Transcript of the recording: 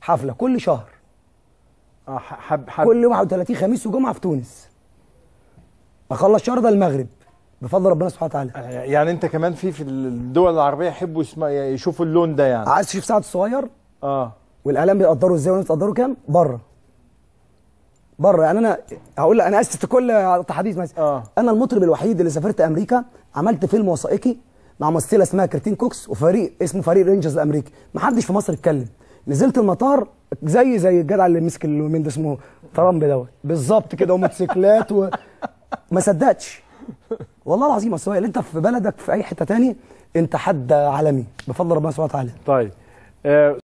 حفله كل شهر اه حب حب كل 31 خميس وجمعه في تونس اخلص شهر ده المغرب بفضل ربنا سبحانه وتعالى آه، يعني انت كمان في في الدول العربيه يحبوا يشوفوا اللون ده يعني عايز تشوف سعد الصغير اه والاعلام بيقدروا ازاي والناس بتقدروا كام بره بره يعني انا هقول لك انا اسست كل تحديث مثلا آه. انا المطرب الوحيد اللي سافرت امريكا عملت فيلم وثائقي مع ممثله اسمها كرتين كوكس وفريق اسمه فريق رينجرز الامريكي ما حدش في مصر اتكلم نزلت المطار زي زي الجدع اللي مسك اليومين ده اسمه ترامب دوت بالظبط كده وموتوسيكلات و... ما صدقتش والله العظيم اصل انت في بلدك في اي حته تاني انت حد عالمي بفضل ربنا سبحانه وتعالى طيب آه،